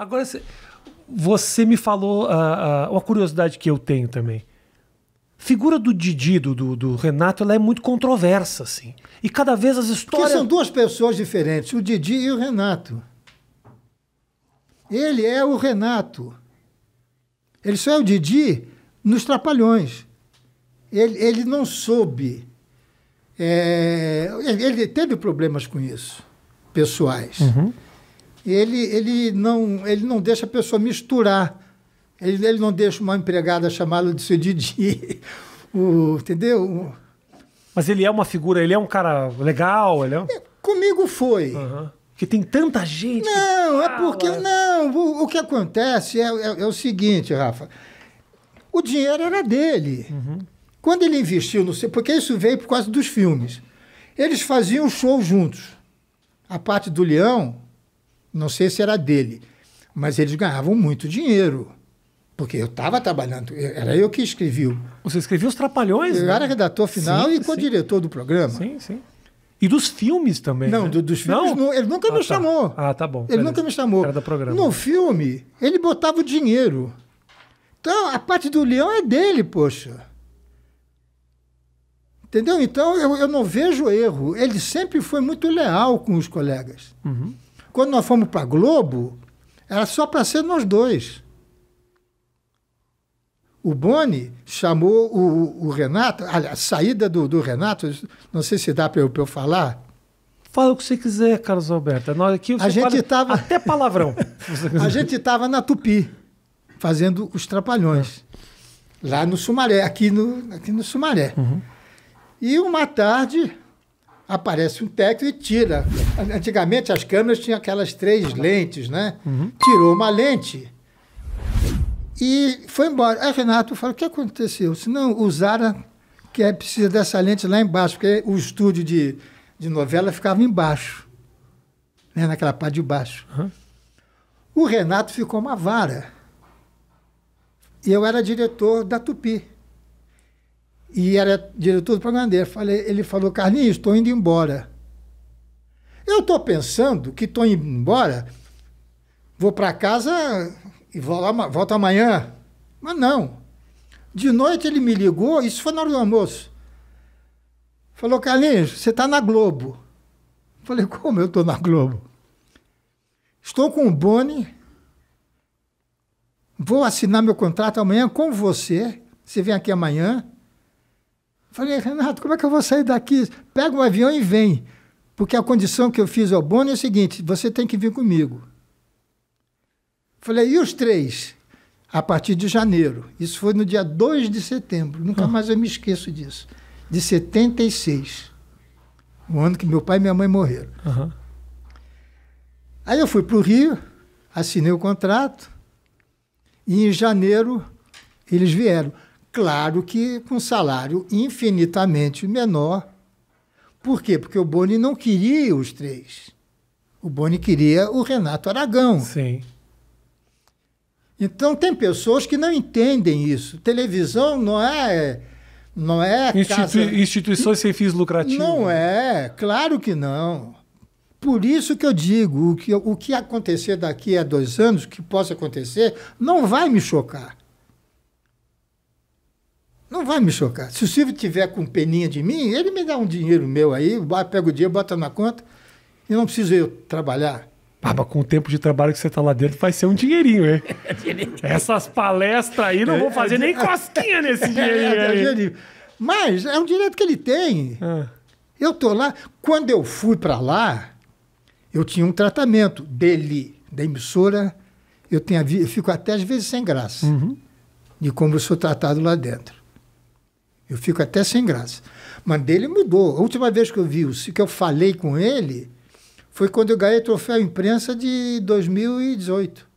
Agora, você me falou uh, uh, uma curiosidade que eu tenho também. Figura do Didi, do, do, Renato, ela é muito controversa, assim. E cada vez as histórias. Porque são duas pessoas diferentes, o Didi e o Renato. Ele é o Renato. Ele só é o Didi nos Trapalhões. Ele, ele não soube. É, ele teve problemas com isso, pessoais. Uhum ele, ele, não, ele não deixa a pessoa misturar. Ele, ele não deixa uma empregada chamá-lo de seu Didi. O, entendeu? Mas ele é uma figura, ele é um cara legal, ele é... é comigo foi. Uhum. Que tem tanta gente. Não, é porque. Não, o, o que acontece é, é, é, o seguinte, Rafa. O dinheiro era dele. Uhum. Quando ele investiu no. Porque isso veio por causa dos filmes. Eles faziam show juntos. A parte do Leão, não sei se era dele, mas eles ganhavam muito dinheiro. Porque eu estava trabalhando, era eu que escrevia. Você escrevia os Trapalhões? Eu né? era redator final sim, e co-diretor do programa. Sim, sim. E dos filmes também. Não, né? do, dos filmes. Não? não ele nunca ah, me tá. chamou. Ah, tá bom. Ele Beleza. nunca me chamou. Era do programa. No né? filme, ele botava o dinheiro. Então, a parte do leão é dele, poxa. Entendeu? Então, eu, eu não vejo erro. Ele sempre foi muito leal com os colegas. Uhum. Quando nós fomos para Globo, era só para ser nós dois. O Boni chamou o, o Renato, a saída do, do, Renato, não sei se dá para eu, eu, falar. Fala o que você quiser, Carlos Alberto. É nós aqui a gente fala, tava, até palavrão. a gente estava na Tupi, fazendo os trapalhões, lá no Sumaré, aqui no, aqui no Sumaré. Uhum. E uma tarde, aparece um técnico e tira. Antigamente as câmeras tinham aquelas três lentes, né? Uhum. Tirou uma lente e foi embora. Aí Renato falou: o que aconteceu? Se não, usaram que é, precisa dessa lente lá embaixo, porque o estúdio de, de novela ficava embaixo, né? naquela parte de baixo. Uhum. O Renato ficou uma vara. E eu era diretor da Tupi e era diretor do programa dele. Falei, ele falou, Carlinhos, estou indo embora. Eu estou pensando que estou indo embora, vou para casa e vou lá, volto amanhã. Mas não. De noite ele me ligou, isso foi na hora do almoço. Falou, Carlinhos, você está na Globo. Falei, como eu estou na Globo? Estou com o Boni, vou assinar meu contrato amanhã com você. Você vem aqui amanhã Falei, Renato, como é que eu vou sair daqui? Pega um avião e vem. Porque a condição que eu fiz ao Bono é a seguinte: você tem que vir comigo. Falei, e os três? A partir de janeiro. Isso foi no dia 2 de setembro. Nunca ah. mais eu me esqueço disso. De 76. O ano que meu pai e minha mãe morreram. Uhum. Aí eu fui para o Rio, assinei o contrato, e em janeiro eles vieram. Claro que com salário infinitamente menor. Por quê? Porque o Boni não queria os três. O Boni queria o Renato Aragão. Sim. Então tem pessoas que não entendem isso. Televisão não é não é casa... instituições sem fins lucrativos. Não é, claro que não. Por isso que eu digo, o que, o que acontecer daqui a dois anos, que possa acontecer, não vai me chocar não vai me chocar. Se o Silvio tiver com peninha de mim, ele me dá um dinheiro meu aí, pega o dinheiro, bota na conta, e não preciso eu trabalhar. Ah, mas com o tempo de trabalho que você está lá dentro, vai ser um dinheirinho, hein? É Essas palestras aí não vou fazer nem cosquinha nesse é, é dinheirinho. mas é um direito que ele tem. Ah. Eu estou lá. Quando eu fui para lá, eu tinha um tratamento dele, da emissora. Eu, tenho, eu fico até às vezes sem graça uhum. de como eu sou tratado lá dentro. Eu fico até sem graça. Mas dele mudou. A última vez que eu vi, que eu falei com ele, foi quando eu ganhei o troféu imprensa de 2018.